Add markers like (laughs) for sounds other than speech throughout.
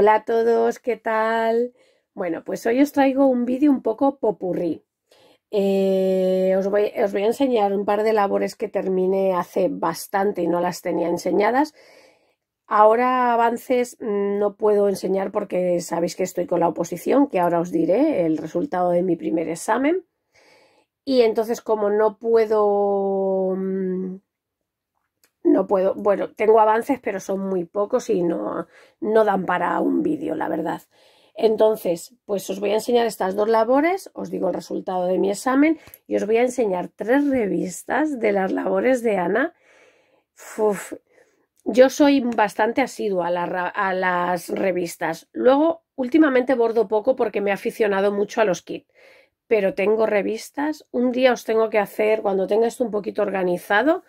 Hola a todos, ¿qué tal? Bueno, pues hoy os traigo un vídeo un poco popurrí. Eh, os, voy, a enseñar un par de labores que terminé hace bastante y no las tenía enseñadas. Ahora avances mm, no puedo enseñar porque sabéis que estoy con la oposición, que ahora os diré el resultado de mi primer examen. Y entonces como no puedo mm, no puedo, bueno, tengo avances, pero son muy pocos y no, no dan para un vídeo, la verdad. Entonces, pues os voy a enseñar estas dos labores, os digo el resultado de mi examen y os voy a enseñar tres revistas de las labores de Ana. yo soy bastante asidua a, a, las revistas. Luego, últimamente bordo poco porque me he aficionado mucho a los kits, pero tengo revistas. Un día os tengo que hacer, cuando tenga esto un poquito organizado,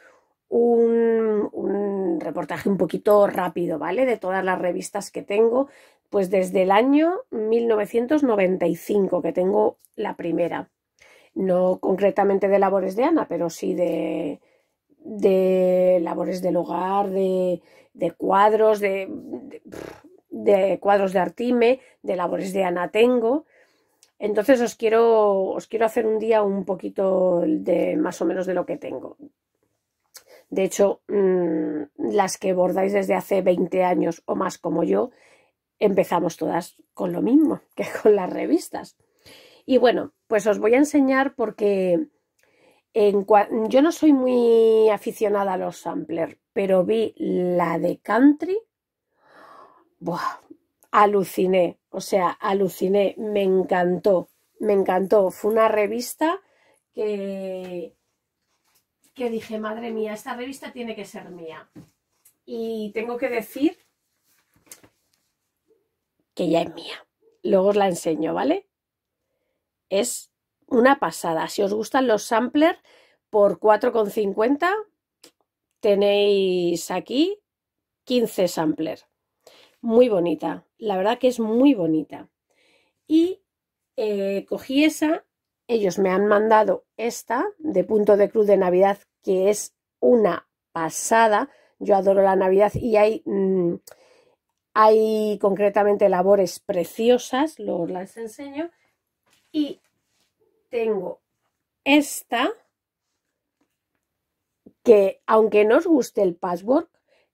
un, reportaje un poquito rápido, ¿vale? De todas las revistas que tengo, pues desde el año 1995 que tengo la primera. No concretamente de labores de Ana, pero sí de, labores del hogar, de, cuadros, de, de, cuadros de Artime, de labores de Ana tengo. Entonces os quiero, os quiero hacer un día un poquito de más o menos de lo que tengo. De hecho, mm, las que bordáis desde hace 20 años o más como yo, empezamos todas con lo mismo (laughs) que con las revistas. Y bueno, pues os voy a enseñar porque yo no soy muy aficionada a los samplers, pero vi la de country. Buah, aluciné, o sea, aluciné, me encantó, me encantó. Fue una revista que que dije, madre mía, esta revista tiene que ser mía. Y tengo que decir que ya es mía. Luego os la enseño, ¿vale? Es una pasada. Si os gustan los samplers por 4,50, tenéis aquí 15 samplers. Muy bonita. La verdad que es muy bonita. Y eh, cogí esa ellos me han mandado esta de punto de cruz de Navidad que es una pasada. Yo adoro la Navidad y hay, mm, hay concretamente labores preciosas, luego las enseño. Y tengo esta, que aunque no os guste el password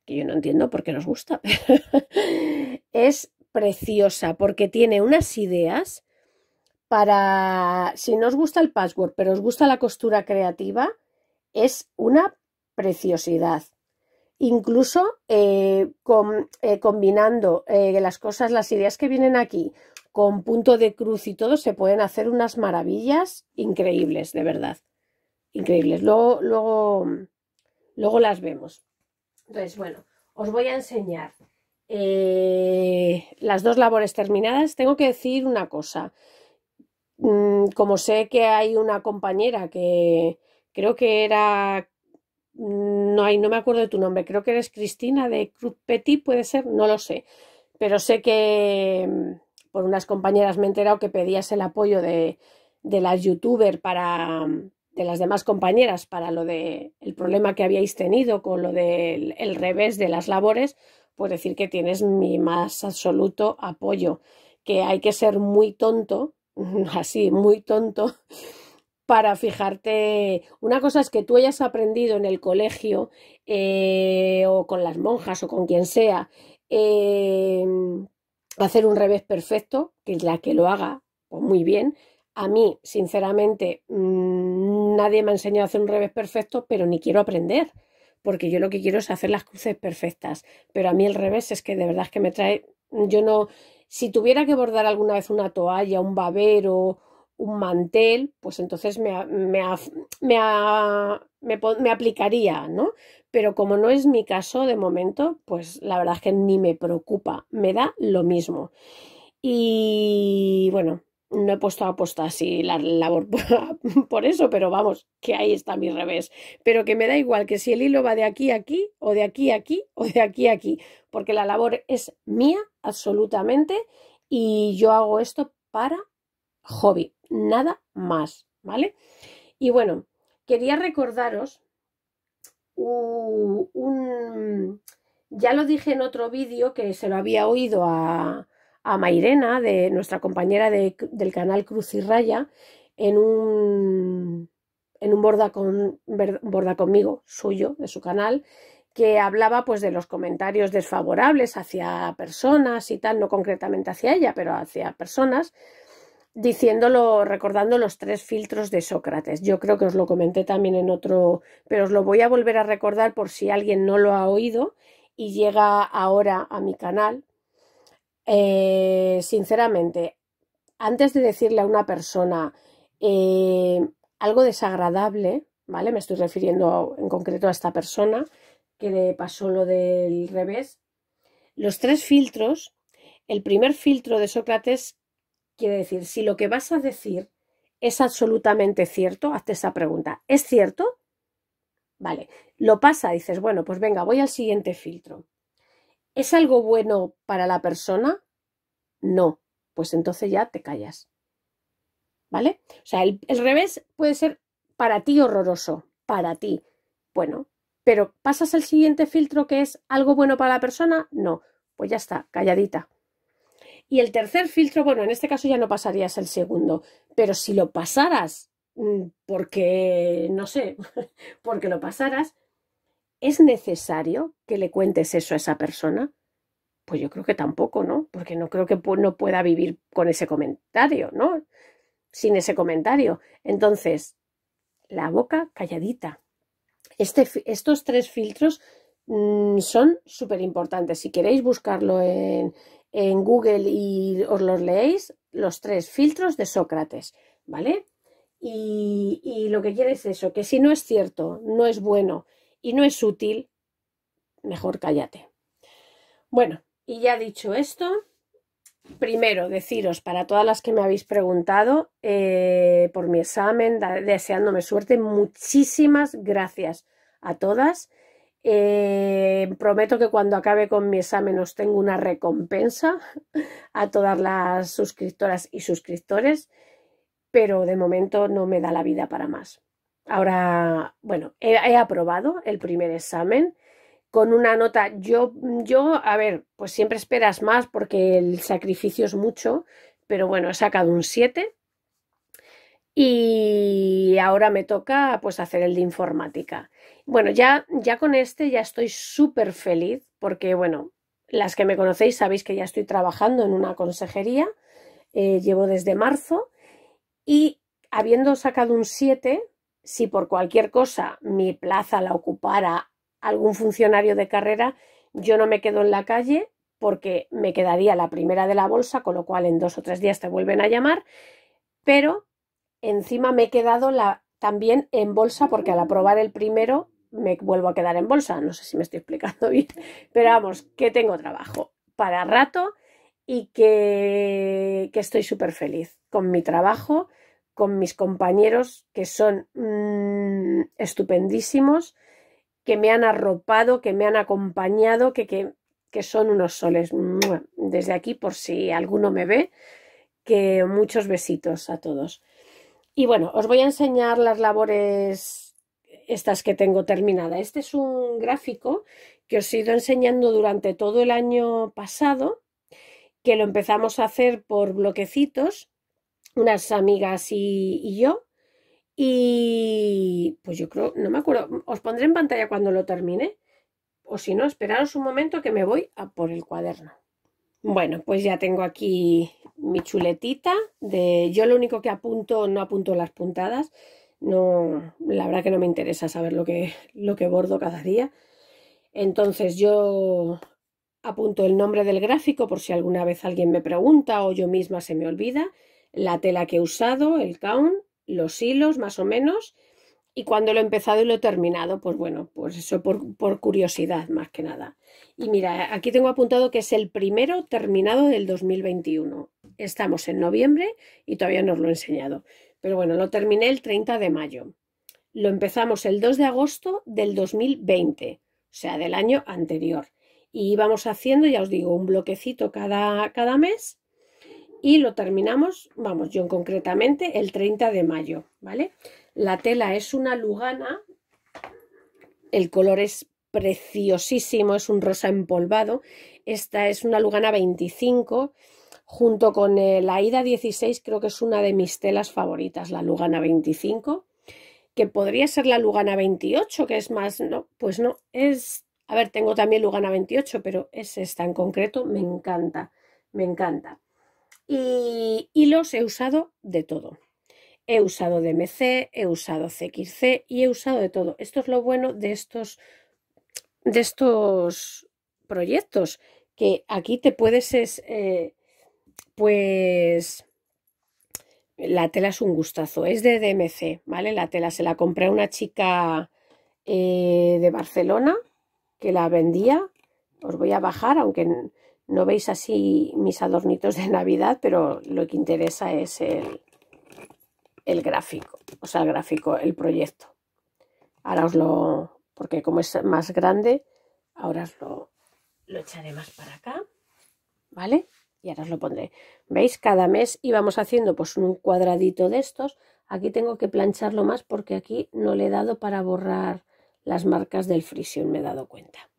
que yo no entiendo por qué nos gusta, (laughs) es preciosa porque tiene unas ideas para, si no os gusta el password pero os gusta la costura creativa, es una preciosidad. Incluso eh, eh, combinando eh, las cosas, las ideas que vienen aquí con punto de cruz y todo, se pueden hacer unas maravillas increíbles, de verdad. Increíbles. luego, luego las vemos. Entonces, bueno, os voy a enseñar las dos labores terminadas. Tengo que decir una cosa. Mm, como sé que hay una compañera que, creo que era, mm, no, hay, no me acuerdo de tu nombre, creo que eres Cristina de Cruz Petit, puede ser, no lo sé, pero sé que mm, por unas compañeras me he enterado que pedías el apoyo de, de las youtubers para mm, de las demás compañeras para lo de el problema que habíais tenido con lo del el revés de las labores, pues decir que tienes mi más absoluto apoyo, que hay que ser muy tonto, (laughs) así, muy tonto para fijarte. Una cosa es que tú hayas aprendido en el colegio eh, o con las monjas o con quien sea em, hacer un revés perfecto, que es la que lo haga, pues muy bien. A mí, sinceramente, mm, nadie me ha enseñado a hacer un revés perfecto, pero ni quiero aprender, porque yo lo que quiero es hacer las cruces perfectas. Pero a mí el revés es que de verdad es que me trae. Yo no. Si tuviera que bordar alguna vez una toalla, un babero un mantel, pues entonces me, me, me, aplicaría, ¿no? Pero como no es mi caso de momento, pues la verdad es que ni me preocupa, me da lo mismo. Y bueno, no he puesto a y así la labor (laughs) por eso, pero vamos, que ahí está mi revés. Pero que me da igual que si el hilo va de aquí a aquí, o de aquí a aquí, o de aquí a aquí, porque la labor es mía absolutamente y yo hago esto para hobby nada más, ¿vale? Y bueno, quería recordaros un, ya lo dije en otro vídeo que se lo había oído a, a Mairena, de nuestra compañera del canal Cruz y Raya, en un, en un borda, con, borda conmigo suyo, de su canal, que hablaba pues de los comentarios desfavorables hacia personas y tal, no concretamente hacia ella, pero hacia personas diciéndolo, recordando los tres filtros de Sócrates. Yo creo que os lo comenté también en otro, pero os lo voy a volver a recordar por si alguien no lo ha oído y llega ahora a mi canal. Eh, sinceramente, antes de decirle a una persona eh, algo desagradable, ¿vale? Me estoy refiriendo en concreto a esta persona que le pasó lo del revés. Los tres filtros, el primer filtro de Sócrates Quiere decir, si lo que vas a decir es absolutamente cierto, hazte esa pregunta. ¿Es cierto? Vale, lo pasa, dices, bueno, pues venga, voy al siguiente filtro. ¿Es algo bueno para la persona? No, pues entonces ya te callas. ¿Vale? O sea, el, el revés puede ser para ti horroroso, para ti. Bueno, pero pasas al siguiente filtro que es algo bueno para la persona? No, pues ya está, calladita. Y el tercer filtro, bueno, en este caso ya no pasarías el segundo, pero si lo pasaras, mm, porque, no sé, (laughs) porque lo pasaras, ¿es necesario que le cuentes eso a esa persona? Pues yo creo que tampoco, ¿no? Porque no creo que no pueda vivir con ese comentario, ¿no? Sin ese comentario. Entonces, la boca calladita. Este, estos tres filtros mm, son súper importantes. Si queréis buscarlo en, en Google y os los leéis, los tres filtros de Sócrates, ¿vale? Y, lo que quiere es eso, que si no es cierto, no es bueno y no es útil, mejor cállate. Bueno, y ya dicho esto, primero deciros para todas las que me habéis preguntado eh, por mi examen, deseándome suerte, muchísimas gracias a todas. Eh, prometo que cuando acabe con mi examen os tengo una recompensa a todas las suscriptoras y suscriptores, pero de momento no me da la vida para más. Ahora, bueno, he, aprobado el primer examen con una nota. Yo, yo, a ver, pues siempre esperas más porque el sacrificio es mucho, pero bueno, he sacado un 7 y ahora me toca pues hacer el de informática. Bueno, ya, ya con este ya estoy súper feliz porque, bueno, las que me conocéis sabéis que ya estoy trabajando en una consejería, eh, llevo desde marzo y habiendo sacado un 7, si por cualquier cosa mi plaza la ocupara algún funcionario de carrera, yo no me quedo en la calle porque me quedaría la primera de la bolsa, con lo cual en dos o tres días te vuelven a llamar, pero Encima me he quedado la, también en bolsa porque al aprobar el primero me vuelvo a quedar en bolsa. No sé si me estoy explicando bien, pero vamos, que tengo trabajo para rato y que, estoy súper feliz con mi trabajo, con mis compañeros que son mm, estupendísimos, que me han arropado, que me han acompañado, que son unos soles. Desde aquí, por si alguno me ve, que muchos besitos a todos. Y bueno, os voy a enseñar las labores estas que tengo terminada. Este es un gráfico que os he ido enseñando durante todo el año pasado, que lo empezamos a hacer por bloquecitos, unas amigas y, yo, y pues yo creo, no me acuerdo, os pondré en pantalla cuando lo termine, o si no, esperaros un momento que me voy a por el cuaderno. Bueno, pues ya tengo aquí mi chuletita. De... Yo lo único que apunto, no apunto las puntadas. No, la verdad que no me interesa saber lo que, lo que bordo cada día. Entonces yo apunto el nombre del gráfico por si alguna vez alguien me pregunta o yo misma se me olvida, la tela que he usado, el count, los hilos más o menos y cuando lo he empezado y lo he terminado, pues bueno, pues eso por, curiosidad más que nada. Y mira, aquí tengo apuntado que es el primero terminado del 2021. Estamos en noviembre y todavía no os lo he enseñado. Pero bueno, lo terminé el 30 de mayo. Lo empezamos el 2 de agosto del 2020, o sea, del año anterior. Y íbamos haciendo, ya os digo, un bloquecito cada, cada mes y lo terminamos, vamos, yo concretamente, el 30 de mayo, ¿vale? La tela es una lugana, el color es preciosísimo, es un rosa empolvado. Esta es una lugana 25, junto con eh, la Ida 16, creo que es una de mis telas favoritas, la lugana 25, que podría ser la lugana 28, que es más, no, pues no, es, a ver, tengo también lugana 28, pero es esta en concreto, me encanta, me encanta. Y, y los he usado de todo. He usado DMC, he usado CXC y he usado de todo. Esto es lo bueno de estos, de estos proyectos, que aquí te puedes, es, eh, pues, la tela es un gustazo, es de DMC, ¿vale? La tela se la compré a una chica eh, de Barcelona que la vendía. Os voy a bajar, aunque no veis así mis adornitos de Navidad, pero lo que interesa es el, el gráfico, o sea, el gráfico, el proyecto. Ahora os lo, porque como es más grande, ahora os lo, lo echaré más para acá, ¿vale? Y ahora os lo pondré. ¿Veis? Cada mes íbamos haciendo pues un cuadradito de estos. Aquí tengo que plancharlo más porque aquí no le he dado para borrar las marcas del frisión, me he dado cuenta.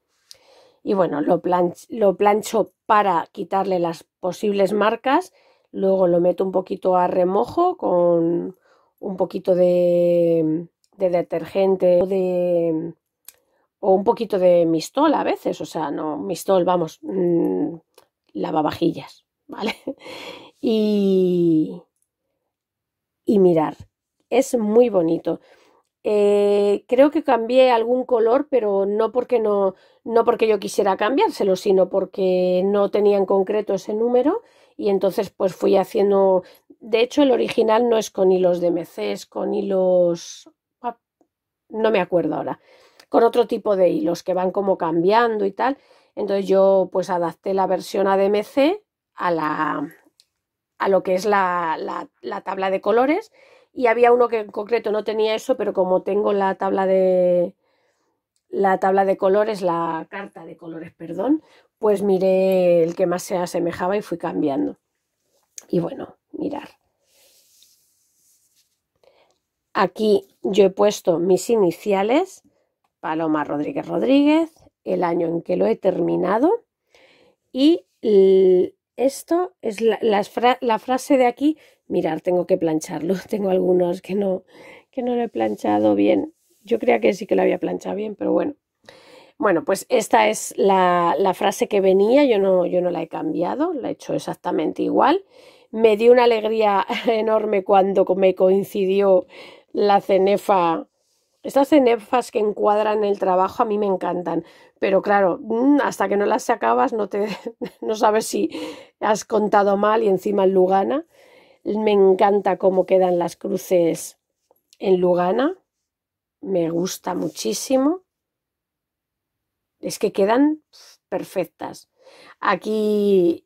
Y bueno, lo, lo plancho para quitarle las posibles marcas Luego lo meto un poquito a remojo con un poquito de, detergente o, un poquito de mistol a veces, o sea, no, mistol, vamos, mm, lavavajillas, (laughs) ¿vale? Y, y mirar, es muy bonito. Eh, creo que cambié algún color, pero no porque, no, no porque yo quisiera cambiárselo, sino porque no tenía en concreto ese número y entonces pues fui haciendo... De hecho, el original no es con hilos de es con hilos... Ah, no me acuerdo ahora. Con otro tipo de hilos que van como cambiando y tal. Entonces yo pues adapté la versión ADMC a, la, a lo que es la, la, la tabla de colores y había uno que en concreto no tenía eso, pero como tengo la tabla de la tabla de colores, la carta de colores, perdón, pues miré el que más se asemejaba y fui cambiando. Y bueno, mirar. Aquí yo he puesto mis iniciales, Paloma Rodríguez Rodríguez, el año en que lo he terminado y esto es la, frase de aquí. Mirar, tengo que plancharlo. (laughs) Tengo algunos que no, que no lo he planchado bien. Yo creía que sí que lo había planchado bien, pero bueno. Bueno, pues esta es la, la frase que venía. Yo no, yo no la he cambiado, la he hecho exactamente igual. Me dio una alegría (laughs) enorme cuando me coincidió la cenefa. Estas cenefas que encuadran el trabajo a mí me encantan pero claro, mm, hasta que no las sacabas no, te, (laughs) no sabes si has contado mal y encima en Lugana. Me encanta cómo quedan las cruces en Lugana, me gusta muchísimo. Es que quedan perfectas. Aquí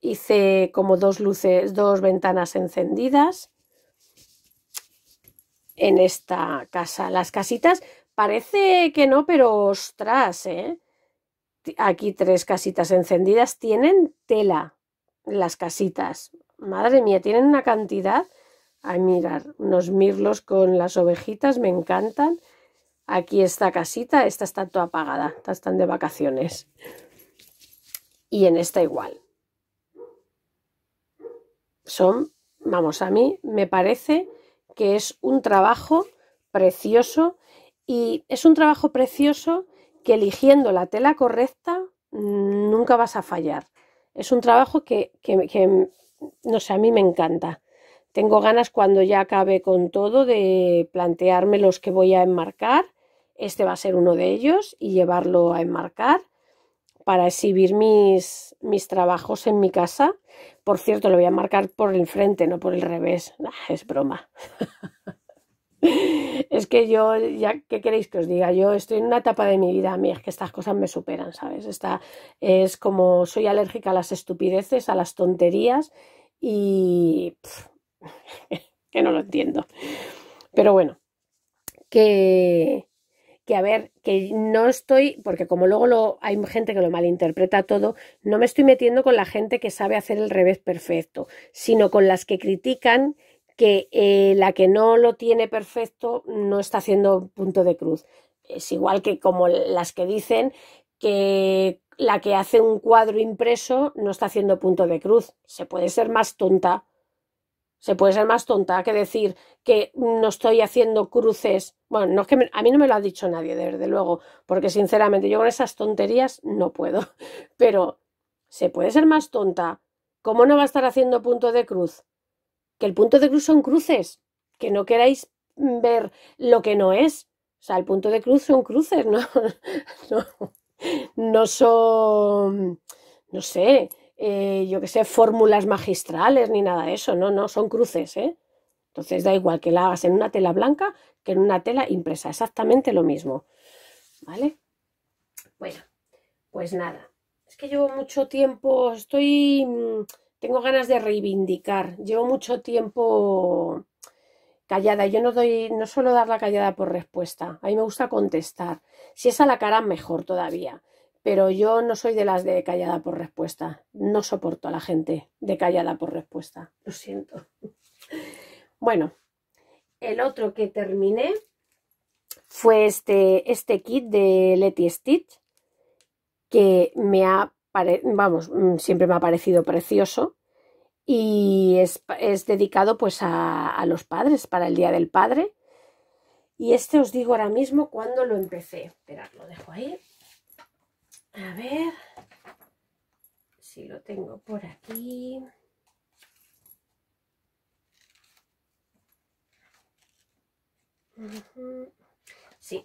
hice como dos luces, dos ventanas encendidas en esta casa. Las casitas Parece que no, pero ostras, ¿eh? Aquí tres casitas encendidas tienen tela, las casitas. Madre mía, tienen una cantidad. a mirar, unos mirlos con las ovejitas, me encantan. Aquí esta casita, esta está toda apagada, están de vacaciones. Y en esta igual. Son, vamos, a mí me parece que es un trabajo precioso y es un trabajo precioso que eligiendo la tela correcta mm, nunca vas a fallar. Es un trabajo que, mm, no sé, a mí me encanta. Tengo ganas cuando ya acabe con todo de plantearme los que voy a enmarcar. Este va a ser uno de ellos y llevarlo a enmarcar para exhibir mis, mis trabajos en mi casa. Por cierto, lo voy a marcar por el frente, no por el revés. Ah, es broma. (laughs) es que yo, ya, ¿qué queréis que os diga? Yo estoy en una etapa de mi vida, a mí es que estas cosas me superan, ¿sabes? Esta, es como soy alérgica a las estupideces, a las tonterías y... (laughs) que no lo entiendo. Pero bueno, que que a ver, que no estoy, porque como luego lo, hay gente que lo malinterpreta todo, no me estoy metiendo con la gente que sabe hacer el revés perfecto, sino con las que critican que eh, la que no lo tiene perfecto no está haciendo punto de cruz. Es igual que como las que dicen que la que hace un cuadro impreso no está haciendo punto de cruz. Se puede ser más tonta. Se puede ser más tonta que decir que no estoy haciendo cruces. Bueno, no es que a mí no me lo ha dicho nadie, desde luego, porque sinceramente yo con esas tonterías no puedo. (laughs) Pero se puede ser más tonta. ¿Cómo no va a estar haciendo punto de cruz? que el punto de cruz son cruces, que no queráis mm, ver lo que no es. O sea, el punto de cruz son cruces, (laughs) no, no, son, no sé, eh, yo que sé, fórmulas magistrales ni nada de eso, no, no, son cruces, ¿eh? Entonces da igual que la hagas en una tela blanca que en una tela impresa, exactamente lo mismo, ¿vale? Bueno, pues nada, es que llevo mucho tiempo, estoy mm, tengo ganas de reivindicar. Llevo mucho tiempo callada. Yo no doy, no suelo dar la callada por respuesta. A mí me gusta contestar. Si es a la cara, mejor todavía. Pero yo no soy de las de callada por respuesta. No soporto a la gente de callada por respuesta. Lo siento. (laughs) Bueno, el otro que terminé fue este, este kit de Letty Stitch que me ha vamos, mm, siempre me ha parecido precioso y es, dedicado pues a, los padres, para el Día del Padre. Y este os digo ahora mismo cuando lo empecé. Esperad, lo dejo ahí. A ver si lo tengo por aquí. Sí,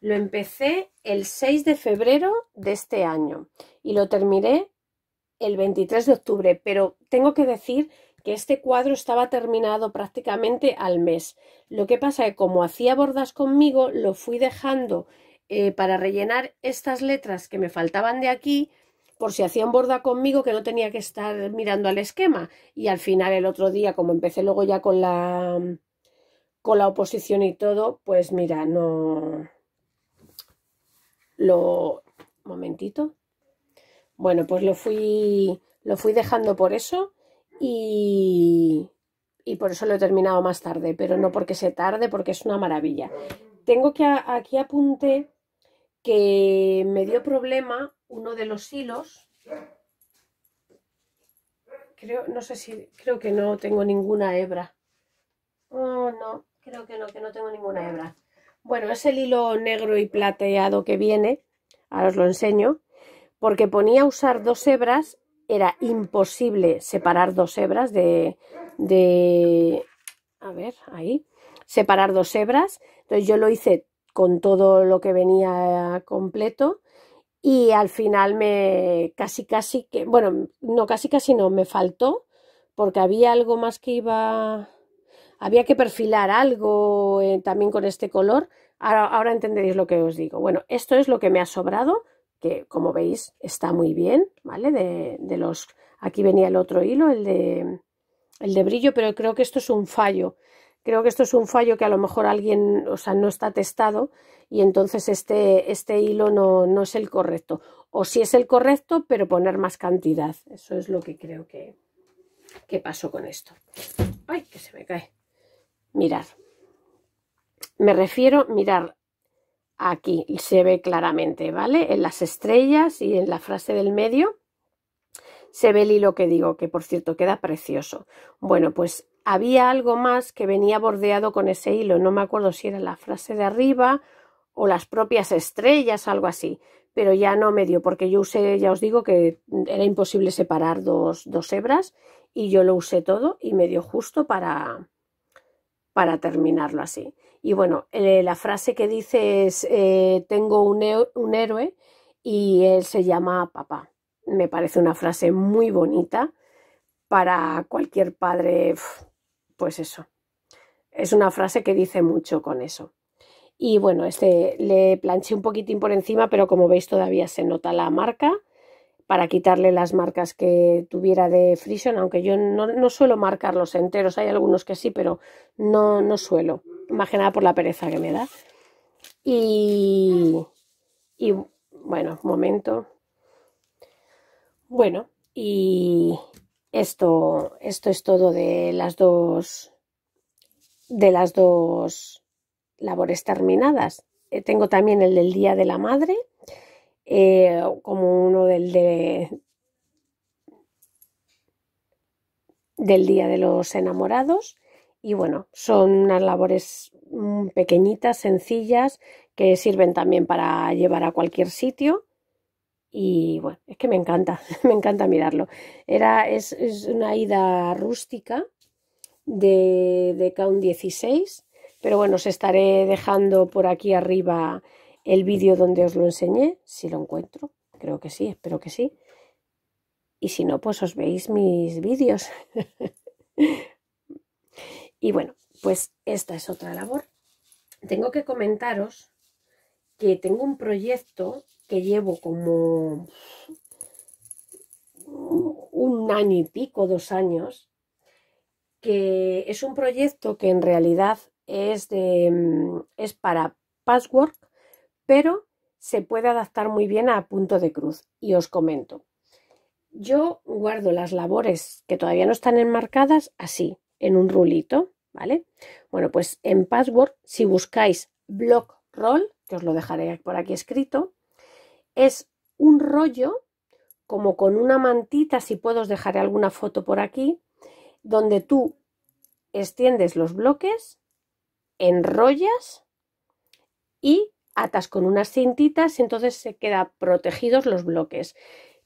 lo empecé el 6 de febrero de este año y lo terminé el 23 de octubre, pero tengo que decir que este cuadro estaba terminado prácticamente al mes. Lo que pasa es que como hacía bordas conmigo, lo fui dejando eh, para rellenar estas letras que me faltaban de aquí, por si hacían borda conmigo que no tenía que estar mirando al esquema. Y al final el otro día, como empecé luego ya con la, con la oposición y todo, pues mira, no, lo. Momentito. Bueno, pues lo fui. Lo fui dejando por eso. Y. Y por eso lo he terminado más tarde. Pero no porque se tarde, porque es una maravilla. Tengo que. Aquí apunté que me dio problema uno de los hilos. Creo, no sé si, creo que no tengo ninguna hebra. Oh, no, creo que no, que no tengo ninguna hebra. Bueno, es el hilo negro y plateado que viene, ahora os lo enseño, porque ponía a usar dos hebras, era imposible separar dos hebras de, de, a ver, ahí, separar dos hebras, entonces yo lo hice con todo lo que venía completo y al final me casi casi que, bueno, no casi casi no, me faltó porque había algo más que iba había que perfilar algo eh, también con este color. Ahora, entenderéis lo que os digo. Bueno, esto es lo que me ha sobrado, que como veis está muy bien, ¿vale? De, los... Aquí venía el otro hilo, el de, el de brillo, pero creo que esto es un fallo. Creo que esto es un fallo que a lo mejor alguien, o sea, no está testado y entonces este, este hilo no, no es el correcto. O si es el correcto, pero poner más cantidad. Eso es lo que creo que, que pasó con esto. ¡Ay, que se me cae! Mirad. Me refiero, mirar aquí se ve claramente, ¿vale? En las estrellas y en la frase del medio se ve el hilo que digo, que por cierto queda precioso. Bueno, pues había algo más que venía bordeado con ese hilo, no me acuerdo si era la frase de arriba o las propias estrellas, algo así, pero ya no me dio, porque yo usé, ya os digo que era imposible separar dos, dos hebras y yo lo usé todo y me dio justo para, para terminarlo así. Y bueno, eh, la frase que dice es, eh, tengo un, un héroe y él se llama papá. Me parece una frase muy bonita para cualquier padre, pues eso. Es una frase que dice mucho con eso. Y bueno, este le planché un poquitín por encima, pero como veis todavía se nota la marca para quitarle las marcas que tuviera de Frison, aunque yo no, no, suelo marcarlos enteros, hay algunos que sí, pero no, no suelo, más nada por la pereza que me da. Y, y bueno, momento. Bueno, y esto, esto es todo de las dos de las dos labores terminadas. Eh, tengo también el del Día de la Madre, eh, como uno del de, del Día de los Enamorados. Y bueno, son unas labores mm, pequeñitas, sencillas, que sirven también para llevar a cualquier sitio. Y bueno, es que me encanta, (laughs) me encanta mirarlo. Era, es, es una ida rústica de, de Count 16, pero bueno, os estaré dejando por aquí arriba el vídeo donde os lo enseñé, si lo encuentro, creo que sí, espero que sí. Y si no, pues os veis mis vídeos. (laughs) y bueno, pues esta es otra labor. Tengo que comentaros que tengo un proyecto que llevo como un año y pico, dos años, que es un proyecto que en realidad es, de, mm, es para password pero se puede adaptar muy bien a punto de cruz. Y os comento, yo guardo las labores que todavía no están enmarcadas así, en un rulito, ¿vale? Bueno, pues en Password, si buscáis block roll, que os lo dejaré por aquí escrito, es un rollo como con una mantita, si puedo os dejaré alguna foto por aquí, donde tú extiendes los bloques, enrollas y atas con unas cintitas, y entonces se quedan protegidos los bloques.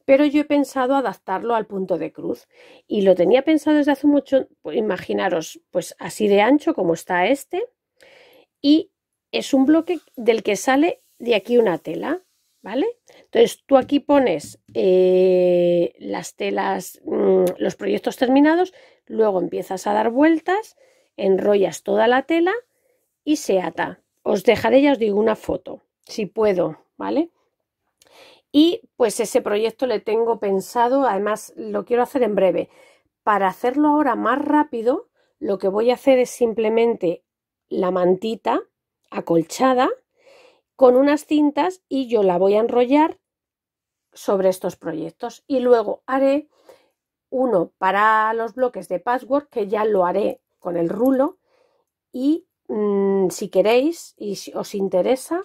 Pero yo he pensado adaptarlo al punto de cruz y lo tenía pensado desde hace mucho, pues imaginaros, pues así de ancho como está este y es un bloque del que sale de aquí una tela, ¿vale? Entonces tú aquí pones eh, las telas, mm, los proyectos terminados, luego empiezas a dar vueltas, enrollas toda la tela y se ata os dejaré, ya os digo, una foto, si puedo, ¿vale? Y pues ese proyecto le tengo pensado, además lo quiero hacer en breve. Para hacerlo ahora más rápido, lo que voy a hacer es simplemente la mantita acolchada con unas cintas y yo la voy a enrollar sobre estos proyectos. Y luego haré uno para los bloques de password, que ya lo haré con el rulo, y Mm, si queréis y si os interesa,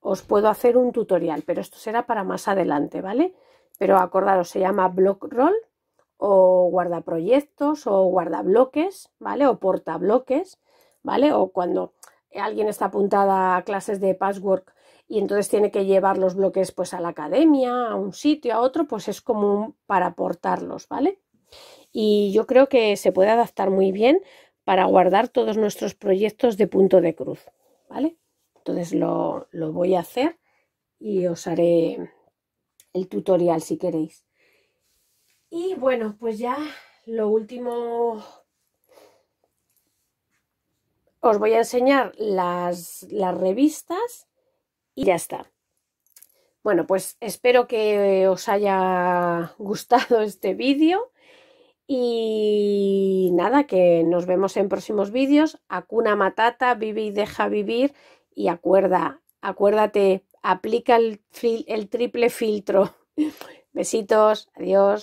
os puedo hacer un tutorial, pero esto será para más adelante, ¿vale? Pero acordaros, se llama block roll o guardaproyectos o guardabloques, ¿vale? O portabloques, ¿vale? O cuando alguien está apuntada a clases de password y entonces tiene que llevar los bloques pues a la academia, a un sitio, a otro, pues es común para portarlos, ¿vale? Y yo creo que se puede adaptar muy bien para guardar todos nuestros proyectos de punto de cruz, ¿vale? Entonces lo, voy a hacer y os haré el tutorial si queréis. Y bueno, pues ya lo último os voy a enseñar las, las, revistas y ya está. Bueno, pues espero que os haya gustado este vídeo y nada, que nos vemos en próximos vídeos. Acuna Matata, vive y deja vivir. Y acuerda, acuérdate, aplica el triple filtro. (laughs) Besitos, adiós.